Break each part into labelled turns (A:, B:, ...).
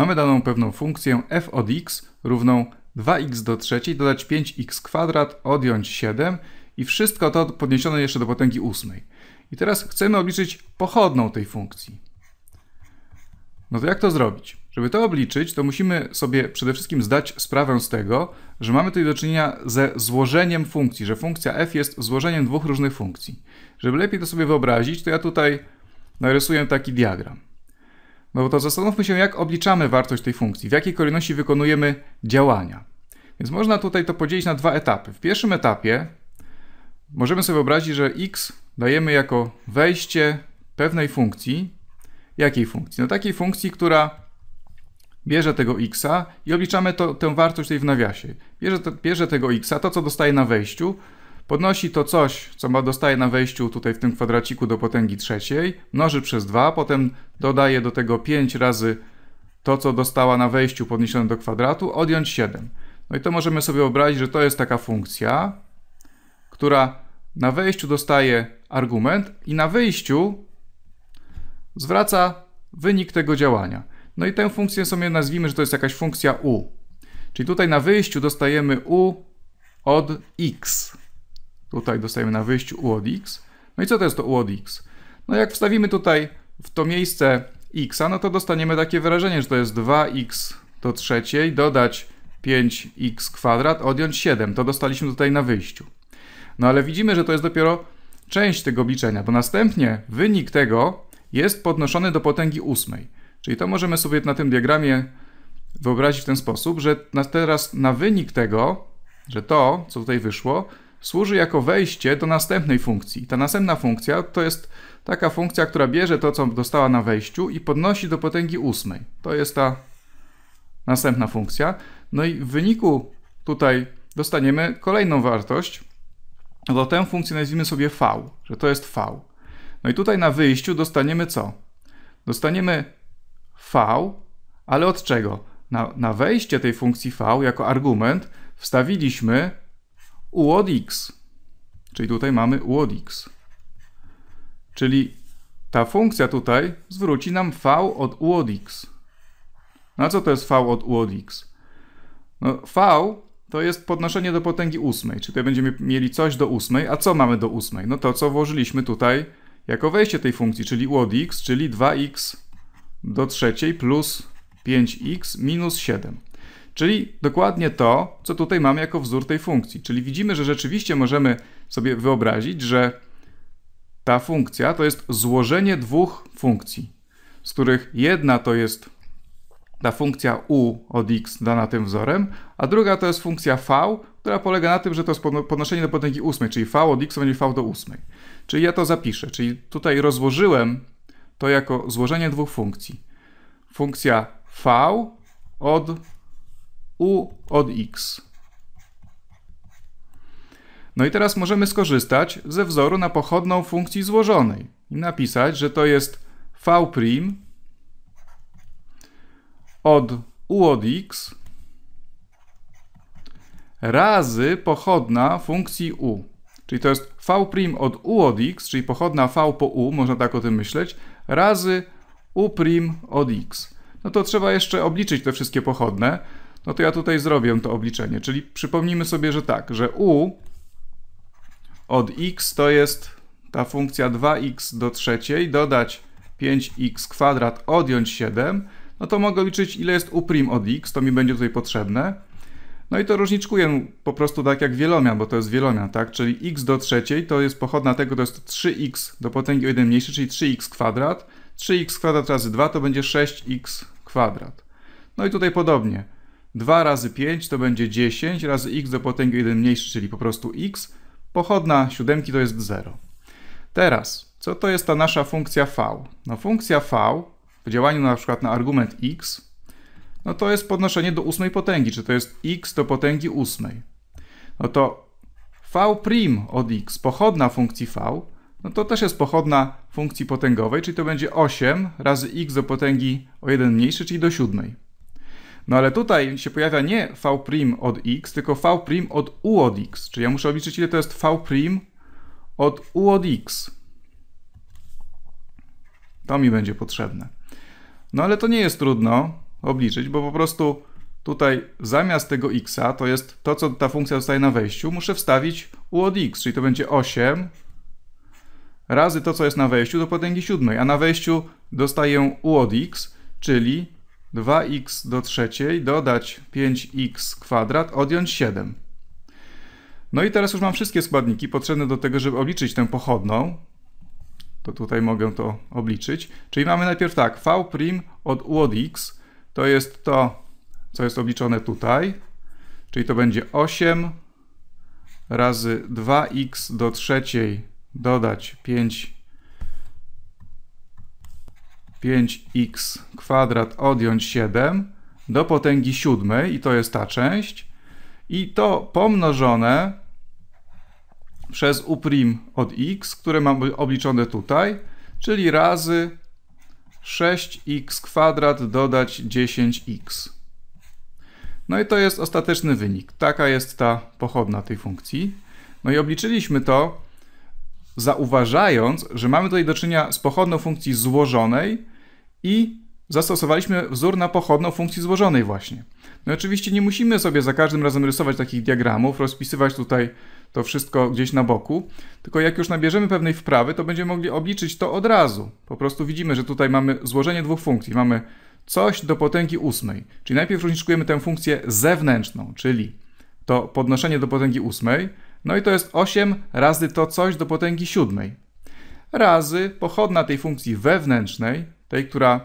A: Mamy daną pewną funkcję f od x równą 2x do trzeciej, dodać 5x kwadrat, odjąć 7 i wszystko to podniesione jeszcze do potęgi ósmej. I teraz chcemy obliczyć pochodną tej funkcji. No to jak to zrobić? Żeby to obliczyć, to musimy sobie przede wszystkim zdać sprawę z tego, że mamy tutaj do czynienia ze złożeniem funkcji, że funkcja f jest złożeniem dwóch różnych funkcji. Żeby lepiej to sobie wyobrazić, to ja tutaj narysuję taki diagram. No to zastanówmy się, jak obliczamy wartość tej funkcji, w jakiej kolejności wykonujemy działania. Więc można tutaj to podzielić na dwa etapy. W pierwszym etapie możemy sobie wyobrazić, że x dajemy jako wejście pewnej funkcji. Jakiej funkcji? No takiej funkcji, która bierze tego x i obliczamy to, tę wartość tej w nawiasie. Bierze, te, bierze tego x, to co dostaje na wejściu, Podnosi to coś, co ma dostaje na wejściu tutaj w tym kwadraciku do potęgi trzeciej, mnoży przez 2, potem dodaje do tego 5 razy to, co dostała na wejściu podniesione do kwadratu, odjąć 7. No i to możemy sobie wyobrazić, że to jest taka funkcja, która na wejściu dostaje argument i na wyjściu zwraca wynik tego działania. No i tę funkcję sobie nazwijmy, że to jest jakaś funkcja u. Czyli tutaj na wyjściu dostajemy u od x. Tutaj dostajemy na wyjściu u od x. No i co to jest to u od x? No jak wstawimy tutaj w to miejsce x, no to dostaniemy takie wyrażenie, że to jest 2x do trzeciej, dodać 5x kwadrat, odjąć 7. To dostaliśmy tutaj na wyjściu. No ale widzimy, że to jest dopiero część tego obliczenia, bo następnie wynik tego jest podnoszony do potęgi ósmej. Czyli to możemy sobie na tym diagramie wyobrazić w ten sposób, że teraz na wynik tego, że to, co tutaj wyszło, służy jako wejście do następnej funkcji. Ta następna funkcja to jest taka funkcja, która bierze to, co dostała na wejściu i podnosi do potęgi ósmej. To jest ta następna funkcja. No i w wyniku tutaj dostaniemy kolejną wartość, to tę funkcję nazwijmy sobie v, że to jest v. No i tutaj na wyjściu dostaniemy co? Dostaniemy v, ale od czego? Na, na wejście tej funkcji v jako argument wstawiliśmy u od x. Czyli tutaj mamy u od x. Czyli ta funkcja tutaj zwróci nam v od u od x. Na a co to jest v od u od x? No, v to jest podnoszenie do potęgi ósmej. Czyli tutaj będziemy mieli coś do ósmej. A co mamy do ósmej? No to, co włożyliśmy tutaj jako wejście tej funkcji, czyli u od x, czyli 2x do trzeciej plus 5x minus 7. Czyli dokładnie to, co tutaj mamy jako wzór tej funkcji. Czyli widzimy, że rzeczywiście możemy sobie wyobrazić, że ta funkcja to jest złożenie dwóch funkcji, z których jedna to jest ta funkcja u od x dana tym wzorem, a druga to jest funkcja v, która polega na tym, że to jest podnoszenie do potęgi ósmej, czyli v od x będzie v do ósmej. Czyli ja to zapiszę, czyli tutaj rozłożyłem to jako złożenie dwóch funkcji. Funkcja v od u od x. No i teraz możemy skorzystać ze wzoru na pochodną funkcji złożonej i napisać, że to jest v' od u od x razy pochodna funkcji u. Czyli to jest v' od u od x, czyli pochodna v po u, można tak o tym myśleć, razy u' od x. No to trzeba jeszcze obliczyć te wszystkie pochodne no to ja tutaj zrobię to obliczenie. Czyli przypomnijmy sobie, że tak, że u od x to jest ta funkcja 2x do trzeciej, dodać 5x kwadrat, odjąć 7, no to mogę liczyć ile jest u prim od x, to mi będzie tutaj potrzebne. No i to różniczkuję po prostu tak jak wielomian, bo to jest wielomian, tak? Czyli x do trzeciej to jest pochodna tego, to jest 3x do potęgi o 1 mniejszy, czyli 3x kwadrat. 3x kwadrat razy 2 to będzie 6x kwadrat. No i tutaj podobnie. 2 razy 5 to będzie 10 razy x do potęgi 1 mniejszy, czyli po prostu x. Pochodna siódemki to jest 0. Teraz, co to jest ta nasza funkcja v? No funkcja v w działaniu na przykład na argument x, no to jest podnoszenie do ósmej potęgi, czy to jest x do potęgi ósmej. No to v' od x, pochodna funkcji v, no to też jest pochodna funkcji potęgowej, czyli to będzie 8 razy x do potęgi o 1 mniejszy, czyli do siódmej. No ale tutaj się pojawia nie V' od x, tylko V' od u od x. Czyli ja muszę obliczyć, ile to jest V' od u od x. To mi będzie potrzebne. No ale to nie jest trudno obliczyć, bo po prostu tutaj zamiast tego x'a, to jest to, co ta funkcja dostaje na wejściu, muszę wstawić u od x, czyli to będzie 8 razy to, co jest na wejściu do potęgi 7, a na wejściu dostaję u od x, czyli 2x do trzeciej, dodać 5x kwadrat, odjąć 7. No i teraz już mam wszystkie składniki potrzebne do tego, żeby obliczyć tę pochodną. To tutaj mogę to obliczyć. Czyli mamy najpierw tak, v' od u od x to jest to, co jest obliczone tutaj. Czyli to będzie 8 razy 2x do trzeciej dodać 5 5x kwadrat odjąć 7 do potęgi 7 i to jest ta część i to pomnożone przez u' od x, które mam obliczone tutaj, czyli razy 6x kwadrat dodać 10x. No i to jest ostateczny wynik. Taka jest ta pochodna tej funkcji. No i obliczyliśmy to zauważając, że mamy tutaj do czynienia z pochodną funkcji złożonej, i zastosowaliśmy wzór na pochodną funkcji złożonej właśnie. No oczywiście nie musimy sobie za każdym razem rysować takich diagramów, rozpisywać tutaj to wszystko gdzieś na boku, tylko jak już nabierzemy pewnej wprawy, to będziemy mogli obliczyć to od razu. Po prostu widzimy, że tutaj mamy złożenie dwóch funkcji. Mamy coś do potęgi ósmej, czyli najpierw różniczkujemy tę funkcję zewnętrzną, czyli to podnoszenie do potęgi ósmej, no i to jest 8 razy to coś do potęgi siódmej, razy pochodna tej funkcji wewnętrznej, tej, która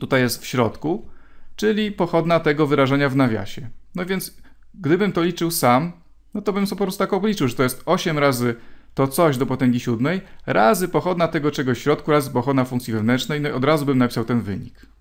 A: tutaj jest w środku, czyli pochodna tego wyrażenia w nawiasie. No więc gdybym to liczył sam, no to bym sobie po prostu tak obliczył, że to jest 8 razy to coś do potęgi siódmej, razy pochodna tego czegoś w środku, razy pochodna funkcji wewnętrznej, no i od razu bym napisał ten wynik.